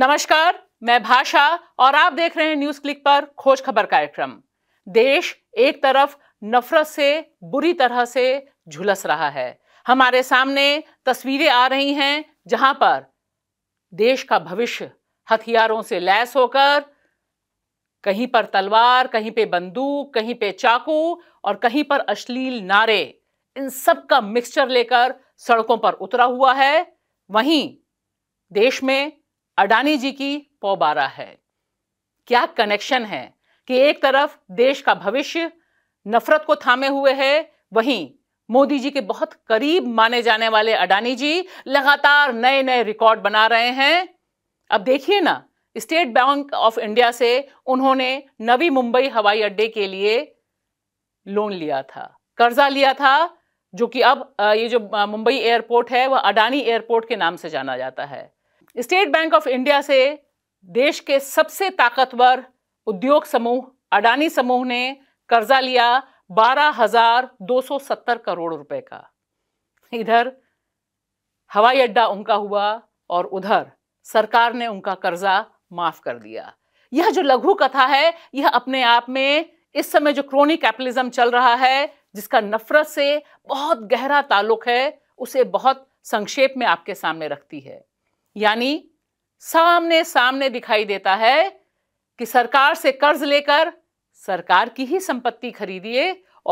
नमस्कार मैं भाषा और आप देख रहे हैं न्यूज क्लिक पर खोज खबर कार्यक्रम देश एक तरफ नफरत से बुरी तरह से झुलस रहा है हमारे सामने तस्वीरें आ रही हैं जहां पर देश का भविष्य हथियारों से लैस होकर कहीं पर तलवार कहीं पे बंदूक कहीं पे चाकू और कहीं पर अश्लील नारे इन सब का मिक्सचर लेकर सड़कों पर उतरा हुआ है वहीं देश में अडानी जी की पौबारा है क्या कनेक्शन है कि एक तरफ देश का भविष्य नफरत को थामे हुए है वहीं मोदी जी के बहुत करीब माने जाने वाले अडानी जी लगातार नए नए रिकॉर्ड बना रहे हैं अब देखिए ना स्टेट बैंक ऑफ इंडिया से उन्होंने नवी मुंबई हवाई अड्डे के लिए लोन लिया था कर्जा लिया था जो कि अब ये जो मुंबई एयरपोर्ट है वह अडानी एयरपोर्ट के नाम से जाना जाता है स्टेट बैंक ऑफ इंडिया से देश के सबसे ताकतवर उद्योग समूह अडानी समूह ने कर्जा लिया बारह हजार दो सौ सत्तर करोड़ रुपए का इधर हवाई अड्डा उनका हुआ और उधर सरकार ने उनका कर्जा माफ कर दिया यह जो लघु कथा है यह अपने आप में इस समय जो क्रोनी कैपिटलिज्म चल रहा है जिसका नफरत से बहुत गहरा ताल्लुक है उसे बहुत संक्षेप में आपके सामने रखती है यानी सामने सामने दिखाई देता है कि सरकार से कर्ज लेकर सरकार की ही संपत्ति खरीदिए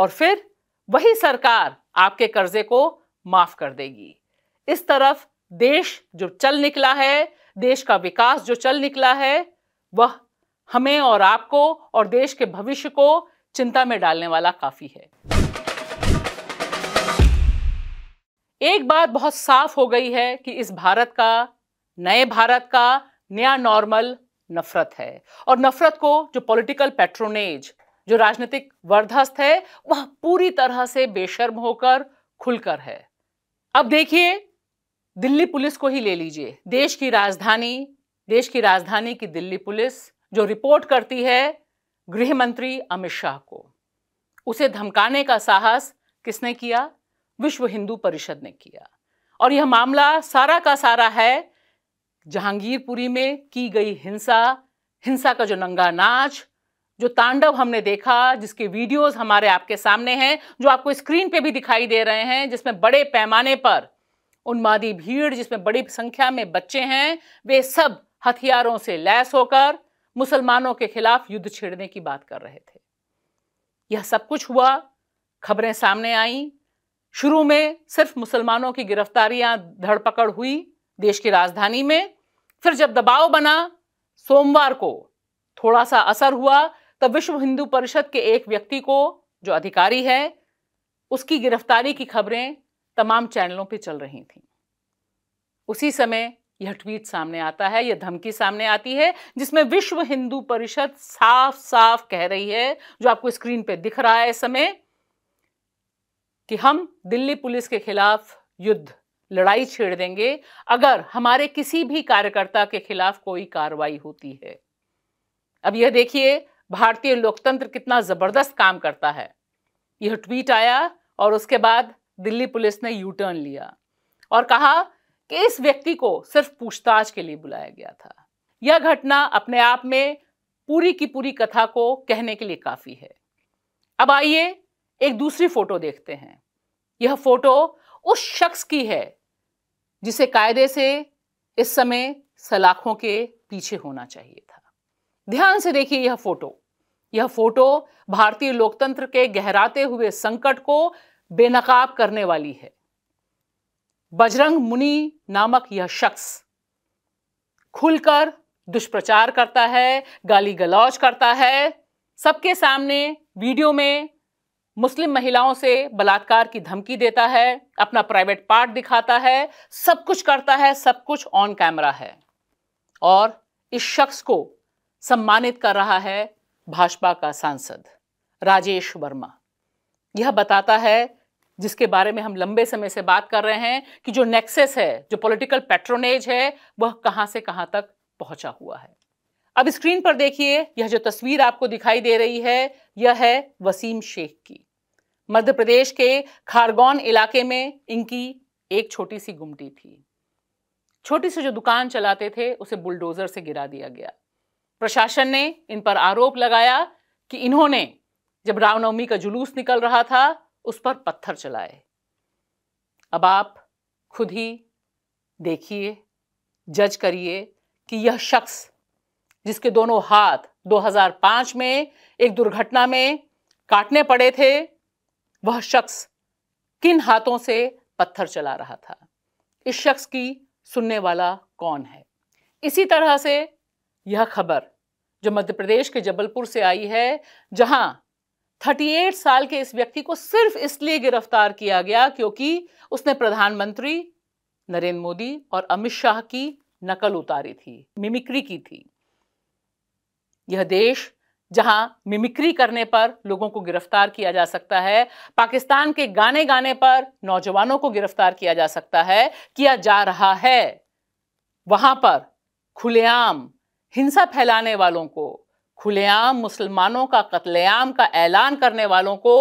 और फिर वही सरकार आपके कर्जे को माफ कर देगी इस तरफ देश जो चल निकला है देश का विकास जो चल निकला है वह हमें और आपको और देश के भविष्य को चिंता में डालने वाला काफी है एक बात बहुत साफ हो गई है कि इस भारत का नए भारत का नया नॉर्मल नफरत है और नफरत को जो पॉलिटिकल पेट्रोनेज जो राजनीतिक वर्धस्त है वह पूरी तरह से बेशर्म होकर खुलकर है अब देखिए दिल्ली पुलिस को ही ले लीजिए देश की राजधानी देश की राजधानी की दिल्ली पुलिस जो रिपोर्ट करती है गृह मंत्री अमित शाह को उसे धमकाने का साहस किसने किया विश्व हिंदू परिषद ने किया और यह मामला सारा का सारा है जहांगीरपुरी में की गई हिंसा हिंसा का जो नंगा नाच जो तांडव हमने देखा जिसके वीडियोस हमारे आपके सामने हैं जो आपको स्क्रीन पे भी दिखाई दे रहे हैं जिसमें बड़े पैमाने पर उन्मादी भीड़ जिसमें बड़ी संख्या में बच्चे हैं वे सब हथियारों से लैस होकर मुसलमानों के खिलाफ युद्ध छेड़ने की बात कर रहे थे यह सब कुछ हुआ खबरें सामने आई शुरू में सिर्फ मुसलमानों की गिरफ्तारियां धड़पकड़ हुई देश की राजधानी में फिर जब दबाव बना सोमवार को थोड़ा सा असर हुआ तब विश्व हिंदू परिषद के एक व्यक्ति को जो अधिकारी है उसकी गिरफ्तारी की खबरें तमाम चैनलों पर चल रही थी उसी समय यह ट्वीट सामने आता है यह धमकी सामने आती है जिसमें विश्व हिंदू परिषद साफ साफ कह रही है जो आपको स्क्रीन पे दिख रहा है इस समय कि हम दिल्ली पुलिस के खिलाफ युद्ध लड़ाई छेड़ देंगे अगर हमारे किसी भी कार्यकर्ता के खिलाफ कोई कार्रवाई होती है अब यह देखिए भारतीय लोकतंत्र कितना जबरदस्त काम करता है यह ट्वीट आया और उसके बाद दिल्ली पुलिस ने यू टर्न लिया और कहा कि इस व्यक्ति को सिर्फ पूछताछ के लिए बुलाया गया था यह घटना अपने आप में पूरी की पूरी कथा को कहने के लिए काफ़ी है अब आइए एक दूसरी फोटो देखते हैं यह फोटो उस शख्स की है जिसे कायदे से इस समय सलाखों के पीछे होना चाहिए था ध्यान से देखिए यह फोटो यह फोटो भारतीय लोकतंत्र के गहराते हुए संकट को बेनकाब करने वाली है बजरंग मुनि नामक यह शख्स खुलकर दुष्प्रचार करता है गाली गलौज करता है सबके सामने वीडियो में मुस्लिम महिलाओं से बलात्कार की धमकी देता है अपना प्राइवेट पार्ट दिखाता है सब कुछ करता है सब कुछ ऑन कैमरा है और इस शख्स को सम्मानित कर रहा है भाजपा का सांसद राजेश वर्मा यह बताता है जिसके बारे में हम लंबे समय से बात कर रहे हैं कि जो नेक्सेस है जो पॉलिटिकल पेट्रोनेज है वह कहां से कहां तक पहुंचा हुआ है अब स्क्रीन पर देखिए यह जो तस्वीर आपको दिखाई दे रही है यह है वसीम शेख की मध्य प्रदेश के खारगौन इलाके में इनकी एक छोटी सी गुमटी थी छोटी सी जो दुकान चलाते थे उसे बुलडोजर से गिरा दिया गया प्रशासन ने इन पर आरोप लगाया कि इन्होंने जब रामनवमी का जुलूस निकल रहा था उस पर पत्थर चलाए अब आप खुद ही देखिए जज करिए कि यह शख्स जिसके दोनों हाथ 2005 में एक दुर्घटना में काटने पड़े थे वह शख्स किन हाथों से पत्थर चला रहा था इस शख्स की सुनने वाला कौन है इसी तरह से यह खबर जो मध्य प्रदेश के जबलपुर से आई है जहां 38 साल के इस व्यक्ति को सिर्फ इसलिए गिरफ्तार किया गया क्योंकि उसने प्रधानमंत्री नरेंद्र मोदी और अमित शाह की नकल उतारी थी मिमिक्री की थी यह देश जहां मिमिक्री करने पर लोगों को गिरफ्तार किया जा सकता है पाकिस्तान के गाने गाने पर नौजवानों को गिरफ्तार किया जा सकता है किया जा रहा है वहां पर खुलेआम हिंसा फैलाने वालों को खुलेआम मुसलमानों का कत्लेआम का ऐलान करने वालों को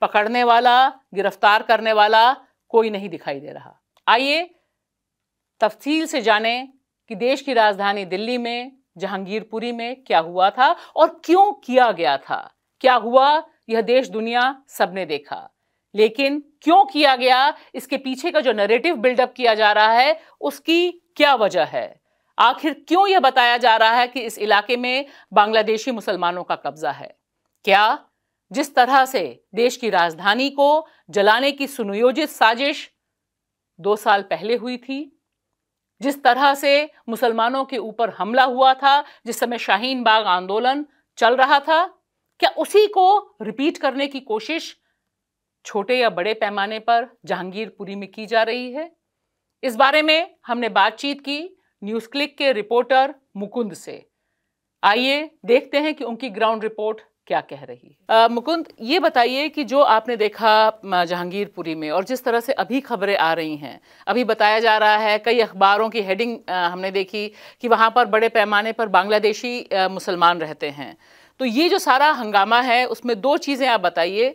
पकड़ने वाला गिरफ्तार करने वाला कोई नहीं दिखाई दे रहा आइए तफसील से जाने कि देश की राजधानी दिल्ली में जहांगीरपुरी में क्या हुआ था और क्यों किया गया था क्या हुआ यह देश दुनिया सबने देखा लेकिन क्यों किया गया इसके पीछे का जो नरेटिव बिल्डअप किया जा रहा है उसकी क्या वजह है आखिर क्यों यह बताया जा रहा है कि इस इलाके में बांग्लादेशी मुसलमानों का कब्जा है क्या जिस तरह से देश की राजधानी को जलाने की सुनियोजित साजिश दो साल पहले हुई थी जिस तरह से मुसलमानों के ऊपर हमला हुआ था जिस समय शाहीन बाग आंदोलन चल रहा था क्या उसी को रिपीट करने की कोशिश छोटे या बड़े पैमाने पर जहांगीरपुरी में की जा रही है इस बारे में हमने बातचीत की न्यूज़ क्लिक के रिपोर्टर मुकुंद से आइए देखते हैं कि उनकी ग्राउंड रिपोर्ट क्या कह रही है मुकुंद ये बताइए कि जो आपने देखा जहांगीरपुरी में और जिस तरह से अभी खबरें आ रही हैं अभी बताया जा रहा है कई अखबारों की हेडिंग हमने देखी कि वहाँ पर बड़े पैमाने पर बांग्लादेशी मुसलमान रहते हैं तो ये जो सारा हंगामा है उसमें दो चीज़ें आप बताइए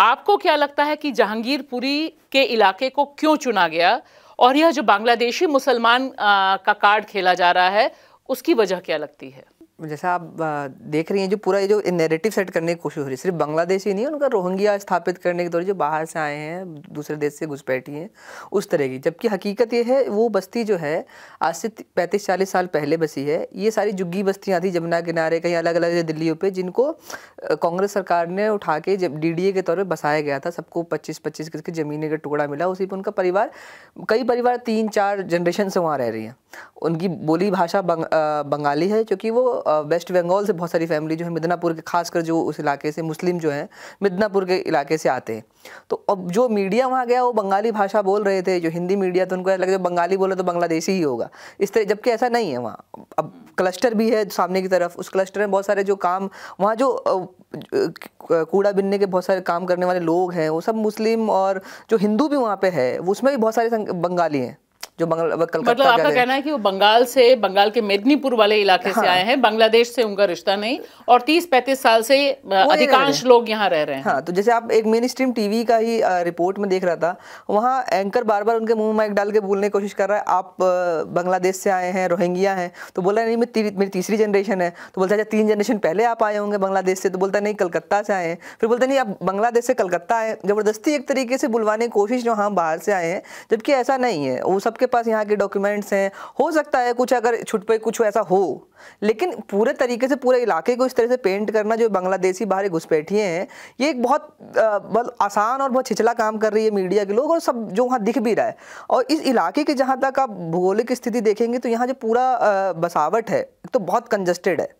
आपको क्या लगता है कि जहांगीरपुरी के इलाके को क्यों चुना गया और यह जो बांग्लादेशी मुसलमान का कार्ड खेला जा रहा है उसकी वजह क्या लगती है जैसा आप देख रही हैं जो पूरा ये जो नैरेटिव सेट करने की कोशिश हो रही है सिर्फ बांग्लादेश ही नहीं है उनका रोहिंग्या स्थापित करने के दौर जो बाहर से आए हैं दूसरे देश से घुसपैठी हैं उस तरह की जबकि हकीकत ये है वो बस्ती जो है आज से पैंतीस चालीस साल पहले बसी है ये सारी जुग्गी बस्तियाँ थी जमुना किनारे कहीं अलग अलग दिल्ली पे जिनको कांग्रेस सरकार ने उठा के जब डी के तौर पर बसाया गया था सबको पच्चीस पच्चीस किसके ज़मीने का टुकड़ा मिला उसी पर उनका परिवार कई परिवार तीन चार जनरेशन से वहाँ रह रही हैं उनकी बोली भाषा बंगाली है क्योंकि वो वेस्ट बंगाल से बहुत सारी फैमिली जो है मिदनापुर के खासकर जो उस इलाके से मुस्लिम जो हैं मिदनापुर के इलाके से आते हैं तो अब जो मीडिया वहाँ गया वो बंगाली भाषा बोल रहे थे जो हिंदी मीडिया तो उनको लगे बंगाली बोले तो बांग्लादेशी ही होगा इस तरह जबकि ऐसा नहीं है वहाँ अब क्लस्टर भी है सामने की तरफ उस क्लस्टर में बहुत सारे जो काम वहाँ जो कूड़ा बिनने के बहुत सारे काम करने वाले लोग हैं वो सब मुस्लिम और जो हिंदू भी वहाँ पे है उसमें भी बहुत सारे बंगाली हैं जो कलकत्ता मतलब आपका कहना है कि वो बंगाल से बंगाल के मेदनीपुर वाले इलाके हाँ। से आए हैं बांग्लादेश से उनका रिश्ता नहीं और तीस पैंतीस साल से अधिकांश लोग यहाँ रह रहे हैं हाँ तो जैसे आप एक मेन स्ट्रीम टीवी का ही रिपोर्ट में देख रहा था वहाँ एंकर बार बार उनके मुंह माइक डाल के बोलने की कोशिश कर रहा है आप बांग्लादेश से आए हैं रोहिंग्या तो है तो बोला नहीं मेरी तीसरी जनरेशन है तो बोलता है अच्छा, तीन जनरेशन पहले आप आए होंगे बांग्लादेश से तो बोलता नहीं कलकत्ता से आए हैं फिर बोलते नहीं आप बांग्लादेश से कलकत्ता आए जबरदस्ती एक तरीके से बुलवाने की कोशिश जो हाँ बाहर से आए हैं जबकि ऐसा नहीं है वो सबके आपके पास यहाँ के डॉक्यूमेंट्स हैं हो सकता है कुछ अगर छुट पे कुछ ऐसा हो लेकिन पूरे तरीके से पूरे इलाके को इस तरह से पेंट करना जो बांग्लादेशी बाहरी घुसपैठिए हैं ये एक बहुत बहुत आसान और बहुत छिछला काम कर रही है मीडिया के लोग और सब जो वहाँ दिख भी रहा है और इस इलाके की जहाँ तक आप भूगोलिक स्थिति देखेंगे तो यहाँ जो पूरा बसावट है तो बहुत कंजस्टेड है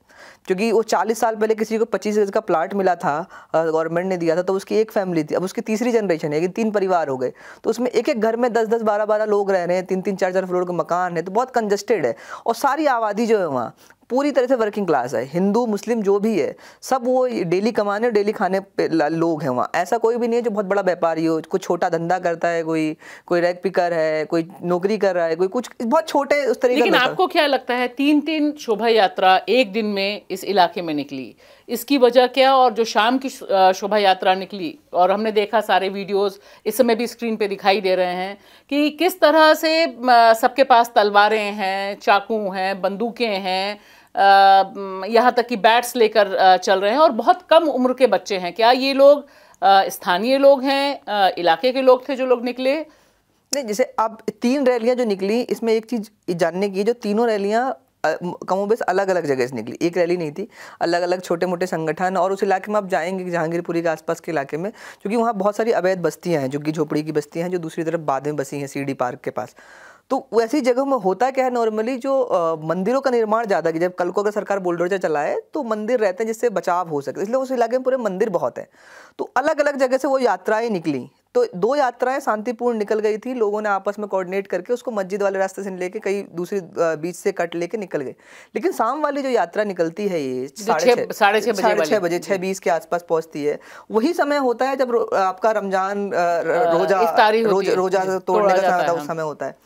क्योंकि वो चालीस साल पहले किसी को पच्चीस गज का प्लाट मिला था गवर्नमेंट ने दिया था तो उसकी एक फैमिली थी अब उसकी तीसरी जनरेशन है कि तीन परिवार हो गए तो उसमें एक एक घर में दस दस बारह बारह लोग रह रहे हैं तीन तीन चार चार फ्लोर के मकान है तो बहुत कंजस्टेड है और सारी आबादी जो है वहाँ पूरी तरह से वर्किंग क्लास है हिंदू मुस्लिम जो भी है सब वो डेली कमाने डेली खाने पे लोग हैं वहाँ ऐसा कोई भी नहीं है जो बहुत बड़ा व्यापारी हो कोई छोटा धंधा करता है कोई कोई रैक पिकर है कोई नौकरी कर रहा है कोई कुछ बहुत छोटे उस तरीके लेकिन आपको क्या लगता है तीन तीन शोभा यात्रा एक दिन में इस इलाके में निकली इसकी वजह क्या और जो शाम की शोभा यात्रा निकली और हमने देखा सारे वीडियोस इस समय भी स्क्रीन पे दिखाई दे रहे हैं कि किस तरह से सबके पास तलवारें हैं चाकू हैं बंदूकें हैं यहाँ तक कि बैट्स लेकर चल रहे हैं और बहुत कम उम्र के बच्चे हैं क्या ये लोग स्थानीय लोग हैं इलाके के लोग थे जो लोग निकले नहीं जैसे अब तीन रैलियां जो निकली इसमें एक चीज जानने की जो तीनों रैलियां कमोबेश अलग अलग जगह से निकली एक रैली नहीं थी अलग अलग छोटे मोटे संगठन और उस इलाके में आप जाएंगे जहांगीरपुरी के आसपास के इलाके में क्योंकि वहाँ बहुत सारी अवैध बस्तियाँ हैं जो कि झोपड़ी की बस्तियाँ हैं जो दूसरी तरफ बाद में बसी हैं सी पार्क के पास तो वैसी जगह में होता क्या है नॉर्मली जो आ, मंदिरों का निर्माण ज़्यादा कि जब कल को अगर सरकार बुलडोजर चलाए तो मंदिर रहते हैं जिससे बचाव हो सके इसलिए उस इलाके में पूरे मंदिर बहुत हैं तो अलग अलग जगह से वो यात्राएं निकली तो दो यात्राएं शांतिपूर्ण निकल गई थी लोगों ने आपस में कोऑर्डिनेट करके उसको मस्जिद वाले रास्ते से लेके कई दूसरी बीच से कट लेके निकल गए लेकिन शाम वाली जो यात्रा निकलती है ये साढ़े छह बजे छह बीस के आसपास पहुंचती है वही समय होता है जब आपका रमजान रोजा रोजा तोड़ने का हाँ। समय होता है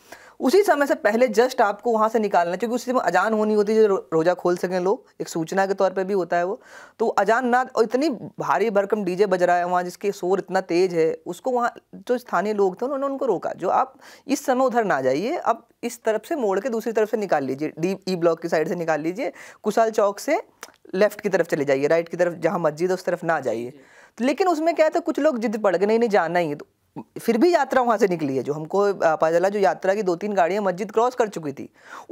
उसी समय से पहले जस्ट आपको वहाँ से निकालना है क्योंकि उसी समय अजान होनी होती है जो रोज़ा खोल सकें लोग एक सूचना के तौर पर भी होता है वो तो अजान ना और इतनी भारी भरकम डीजे बज रहा है वहाँ जिसके शोर इतना तेज़ है उसको वहाँ जो स्थानीय लोग थे उन्होंने उनको रोका जो आप इस समय उधर ना जाइए आप इस तरफ से मोड़ के दूसरी तरफ से निकाल लीजिए डी ई ब्लॉक की साइड से निकाल लीजिए कुशाल चौक से लेफ्ट की तरफ चले जाइए राइट की तरफ जहाँ मस्जिद है उस तरफ ना जाइए लेकिन उसमें क्या था कुछ लोग जिद पड़ गए नहीं नहीं जाना ही है तो फिर भी यात्रा वहाँ से निकली है जो हमको पता चला जो यात्रा की दो तीन गाड़ियाँ मस्जिद क्रॉस कर चुकी थी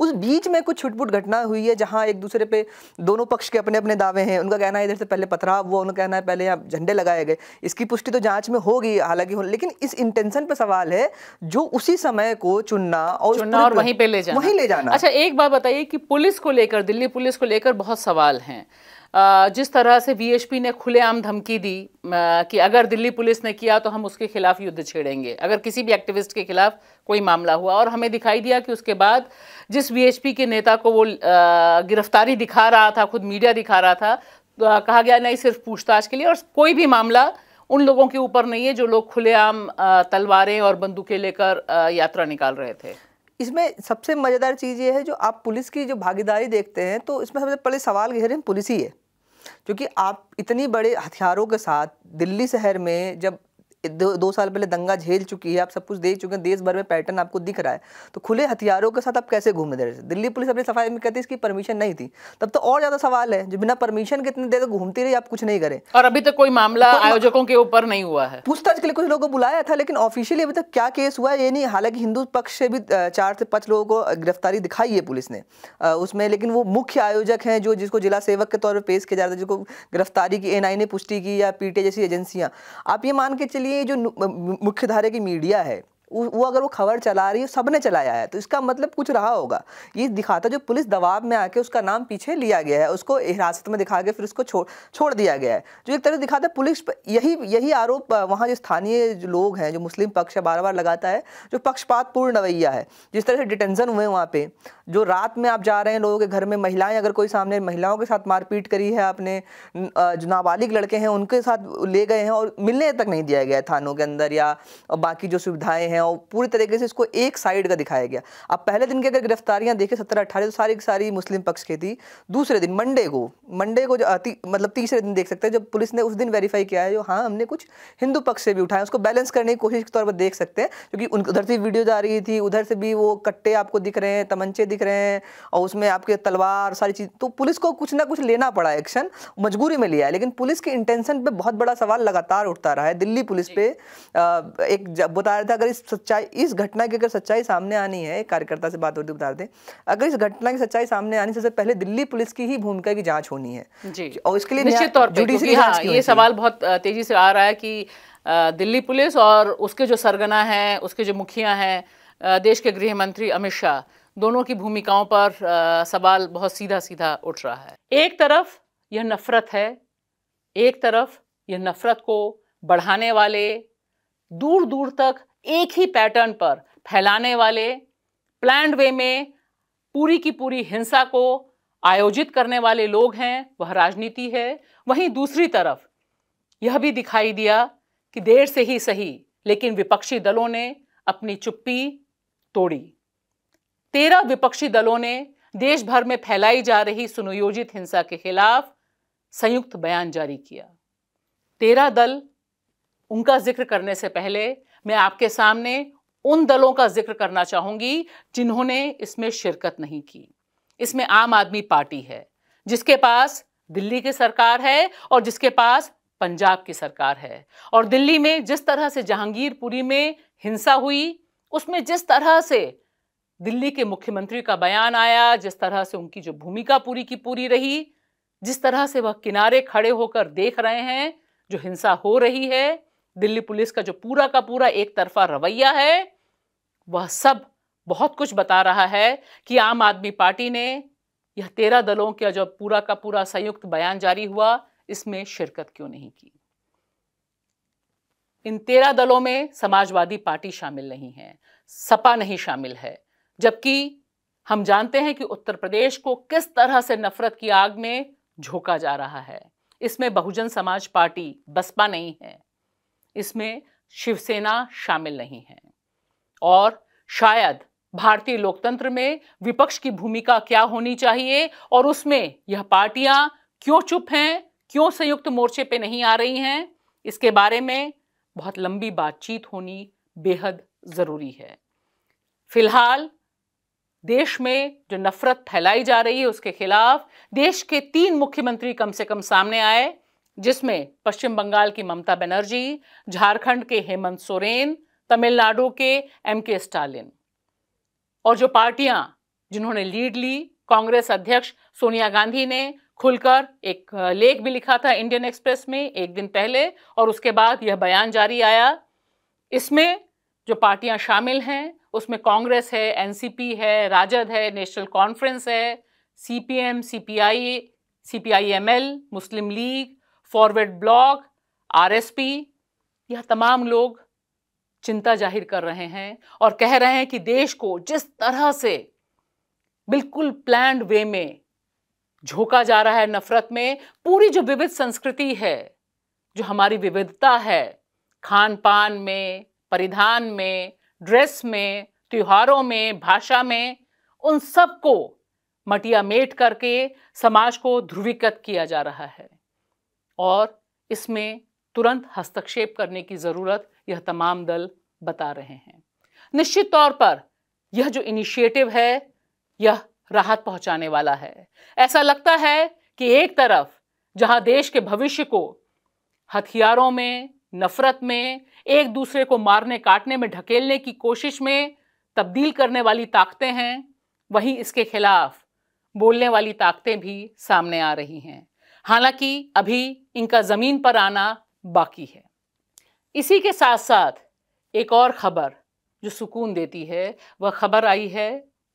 उस बीच में कुछ छुटपुट घटना हुई है जहाँ एक दूसरे पे दोनों पक्ष के अपने अपने दावे हैं उनका कहना है इधर से पहले पथराव हुआ उनका कहना है पहले यहाँ झंडे लगाए गए इसकी पुष्टि तो जाँच में होगी हालांकि हो, लेकिन इस इंटेंशन पर सवाल है जो उसी समय को चुनना और चुनना और वहीं पर ले जाना वहीं ले जाना अच्छा एक बात बताइए कि पुलिस को लेकर दिल्ली पुलिस को लेकर बहुत सवाल हैं जिस तरह से वीएचपी ने खुलेआम धमकी दी कि अगर दिल्ली पुलिस ने किया तो हम उसके खिलाफ युद्ध छेड़ेंगे अगर किसी भी एक्टिविस्ट के खिलाफ कोई मामला हुआ और हमें दिखाई दिया कि उसके बाद जिस वीएचपी के नेता को वो गिरफ्तारी दिखा रहा था खुद मीडिया दिखा रहा था तो कहा गया नहीं सिर्फ पूछताछ के लिए और कोई भी मामला उन लोगों के ऊपर नहीं है जो लोग खुलेआम तलवारें और बंदूकें लेकर यात्रा निकाल रहे थे इसमें सबसे मज़ेदार चीज़ ये है जो आप पुलिस की जो भागीदारी देखते हैं तो इसमें सबसे पहले सवाल घेरे पुलिस ही है क्योंकि आप इतनी बड़े हथियारों के साथ दिल्ली शहर में जब दो, दो साल पहले दंगा झेल चुकी है आप सब कुछ देख चुके हैं देश भर में पैटर्न आपको दिख रहा है तो खुले हथियारों के साथ आप कैसे घूम रहे थे दिल्ली पुलिस अपनी सफाई में कहती इसकी परमिशन नहीं थी तब तो और ज्यादा सवाल है जो बिना परमिशन के इतनी देर तक घूमती रही आप कुछ नहीं करे और अभी तक कोई मामला तो आयोजकों के ऊपर नहीं हुआ है पूछताछ के लिए कुछ लोगों को बुलाया था लेकिन ऑफिशियली अभी तक क्या केस हुआ ये नहीं हालांकि हिंदू पक्ष से भी चार से पांच लोगों को गिरफ्तारी दिखाई है पुलिस ने उसमें लेकिन वो मुख्य आयोजक हैं जो जिसको जिला सेवक के तौर पर पेश किया जा रहा है जिसको गिरफ्तारी की एनआई ने पुष्टि की या पीटीआई जैसी एजेंसियां आप ये मान के चलिए लिए जो मुख्य धारा की मीडिया है वो अगर वो खबर चला रही है सब ने चलाया है तो इसका मतलब कुछ रहा होगा ये दिखाता जो पुलिस दबाव में आके उसका नाम पीछे लिया गया है उसको हिरासत में दिखा के फिर उसको छोड़ छोड़ दिया गया है जो एक तरह से दिखाता है पुलिस यही यही आरोप वहाँ जो स्थानीय जो लोग हैं जो मुस्लिम पक्ष है बार बार लगाता है जो पक्षपातपूर्ण रवैया है जिस तरह से डिटेंशन हुए वहाँ पर जो रात में आप जा रहे हैं लोगों के घर में महिलाएं अगर कोई सामने महिलाओं के साथ मारपीट करी है आपने जो नाबालिग लड़के हैं उनके साथ ले गए हैं और मिलने तक नहीं दिया गया है थानों के अंदर या बाकी जो सुविधाएं हैं हैं और पूरी तरीके से इसको एक साइड का दिखाया गया अब पहले दिन की अगर गिरफ्तारियां देखे सत्रह अठारह तो सारी की सारी मुस्लिम पक्ष की थी दूसरे दिन मंडे को मंडे को जो ती, मतलब तीसरे दिन देख सकते हैं जब पुलिस ने उस दिन वेरीफाई किया है जो हाँ हमने कुछ हिंदू पक्ष से भी उठाया उसको बैलेंस करने की कोशिश के तौर पर देख सकते हैं क्योंकि उधर से वीडियो जा रही थी उधर से भी वो कट्टे आपको दिख रहे हैं तमंचे दिख रहे हैं और उसमें आपके तलवार सारी चीज़ तो पुलिस को कुछ ना कुछ लेना पड़ा एक्शन मजबूरी में लिया है लेकिन पुलिस की इंटेंशन पर बहुत बड़ा सवाल लगातार उठता रहा है दिल्ली पुलिस पे एक बता रहा था अगर इस सच्चाई इस घटना की अगर सच्चाई सामने आनी है कार्यकर्ता से बात होती बता दें अगर इस घटना की सच्चाई सामने आने से पहले दिल्ली पुलिस की ही भूमिका की जांच होनी है जी और इसके लिए निश्चित तौर पर हाँ, ये सवाल बहुत तेजी से आ रहा है कि दिल्ली पुलिस और उसके जो सरगना है उसके जो मुखिया हैं देश के गृह मंत्री अमित शाह दोनों की भूमिकाओं पर सवाल बहुत सीधा सीधा उठ रहा है एक तरफ यह नफरत है एक तरफ यह नफरत को बढ़ाने वाले दूर दूर तक एक ही पैटर्न पर फैलाने वाले प्लैंड वे में पूरी की पूरी हिंसा को आयोजित करने वाले लोग हैं वह राजनीति है वहीं दूसरी तरफ यह भी दिखाई दिया कि देर से ही सही लेकिन विपक्षी दलों ने अपनी चुप्पी तोड़ी तेरह विपक्षी दलों ने देश भर में फैलाई जा रही सुनियोजित हिंसा के खिलाफ संयुक्त बयान जारी किया तेरह दल उनका जिक्र करने से पहले मैं आपके सामने उन दलों का जिक्र करना चाहूंगी जिन्होंने इसमें शिरकत नहीं की इसमें आम आदमी पार्टी है जिसके पास दिल्ली की सरकार है और जिसके पास पंजाब की सरकार है और दिल्ली में जिस तरह से जहांगीरपुरी में हिंसा हुई उसमें जिस तरह से दिल्ली के मुख्यमंत्री का बयान आया जिस तरह से उनकी जो भूमिका पूरी की पूरी रही जिस तरह से वह किनारे खड़े होकर देख रहे हैं जो हिंसा हो रही है दिल्ली पुलिस का जो पूरा का पूरा एक तरफा रवैया है वह सब बहुत कुछ बता रहा है कि आम आदमी पार्टी ने यह तेरह दलों का जो पूरा का पूरा संयुक्त बयान जारी हुआ इसमें शिरकत क्यों नहीं की इन तेरह दलों में समाजवादी पार्टी शामिल नहीं है सपा नहीं शामिल है जबकि हम जानते हैं कि उत्तर प्रदेश को किस तरह से नफरत की आग में झोंका जा रहा है इसमें बहुजन समाज पार्टी बसपा नहीं है इसमें शिवसेना शामिल नहीं है और शायद भारतीय लोकतंत्र में विपक्ष की भूमिका क्या होनी चाहिए और उसमें यह पार्टियां क्यों चुप हैं क्यों संयुक्त मोर्चे पे नहीं आ रही हैं इसके बारे में बहुत लंबी बातचीत होनी बेहद ज़रूरी है फिलहाल देश में जो नफरत फैलाई जा रही है उसके खिलाफ देश के तीन मुख्यमंत्री कम से कम सामने आए जिसमें पश्चिम बंगाल की ममता बनर्जी झारखंड के हेमंत सोरेन तमिलनाडु के एम के स्टालिन और जो पार्टियां जिन्होंने लीड ली कांग्रेस अध्यक्ष सोनिया गांधी ने खुलकर एक लेख भी लिखा था इंडियन एक्सप्रेस में एक दिन पहले और उसके बाद यह बयान जारी आया इसमें जो पार्टियां शामिल हैं उसमें कांग्रेस है एनसीपी है राजद है नेशनल कॉन्फ्रेंस है CPM CPI CPIML Muslim League Forward Bloc RSP यह तमाम लोग चिंता जाहिर कर रहे हैं और कह रहे हैं कि देश को जिस तरह से बिल्कुल प्लैंड वे में झोंका जा रहा है नफरत में पूरी जो विविध संस्कृति है जो हमारी विविधता है खान पान में परिधान में ड्रेस में त्योहारों में भाषा में उन सब को मटिया मेट करके समाज को ध्रुवीकृत किया जा रहा है और इसमें तुरंत हस्तक्षेप करने की ज़रूरत यह तमाम दल बता रहे हैं निश्चित तौर पर यह जो इनिशिएटिव है यह राहत पहुंचाने वाला है ऐसा लगता है कि एक तरफ जहां देश के भविष्य को हथियारों में नफरत में एक दूसरे को मारने काटने में ढकेलने की कोशिश में तब्दील करने वाली ताकतें हैं वहीं इसके खिलाफ बोलने वाली ताकतें भी सामने आ रही हैं हालांकि अभी इनका ज़मीन पर आना बाकी है इसी के साथ साथ एक और ख़बर जो सुकून देती है वह खबर आई है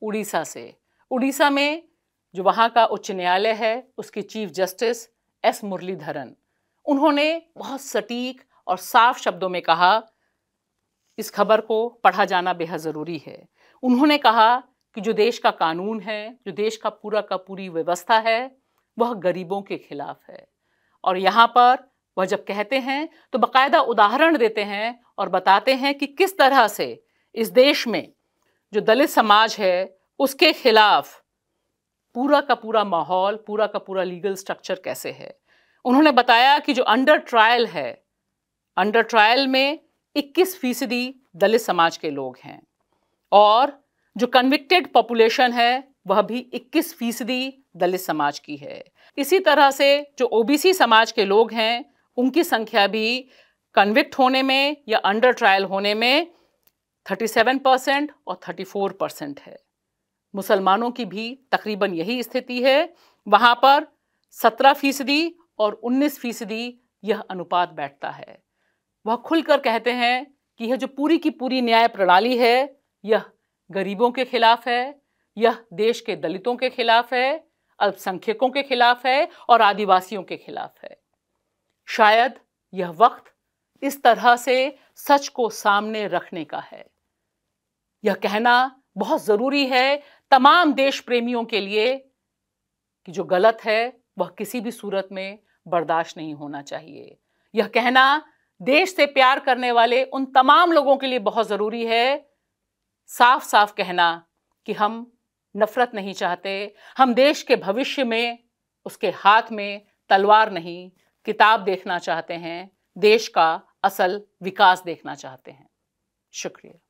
उड़ीसा से उड़ीसा में जो वहाँ का उच्च न्यायालय है उसके चीफ जस्टिस एस मुरलीधरन उन्होंने बहुत सटीक और साफ शब्दों में कहा इस खबर को पढ़ा जाना बेहद ज़रूरी है उन्होंने कहा कि जो देश का कानून है जो देश का पूरा का पूरी व्यवस्था है वह गरीबों के खिलाफ है और यहाँ पर वह जब कहते हैं तो बकायदा उदाहरण देते हैं और बताते हैं कि किस तरह से इस देश में जो दलित समाज है उसके खिलाफ पूरा का पूरा माहौल पूरा का पूरा लीगल स्ट्रक्चर कैसे है उन्होंने बताया कि जो अंडर ट्रायल है अंडर ट्रायल में 21 फीसदी दलित समाज के लोग हैं और जो कन्विक्टेड पॉपुलेशन है वह भी 21 फीसदी दलित समाज की है इसी तरह से जो ओबीसी समाज के लोग हैं उनकी संख्या भी कन्विक्ट होने में या अंडर ट्रायल होने में 37 परसेंट और 34 परसेंट है मुसलमानों की भी तकरीबन यही स्थिति है वहाँ पर 17 फीसदी और 19 फीसदी यह अनुपात बैठता है वह खुलकर कहते हैं कि यह जो पूरी की पूरी न्याय प्रणाली है यह गरीबों के खिलाफ है यह देश के दलितों के खिलाफ है अल्पसंख्यकों के खिलाफ है और आदिवासियों के खिलाफ है शायद यह वक्त इस तरह से सच को सामने रखने का है यह कहना बहुत ज़रूरी है तमाम देश प्रेमियों के लिए कि जो गलत है वह किसी भी सूरत में बर्दाश्त नहीं होना चाहिए यह कहना देश से प्यार करने वाले उन तमाम लोगों के लिए बहुत ज़रूरी है साफ साफ कहना कि हम नफरत नहीं चाहते हम देश के भविष्य में उसके हाथ में तलवार नहीं किताब देखना चाहते हैं देश का असल विकास देखना चाहते हैं शुक्रिया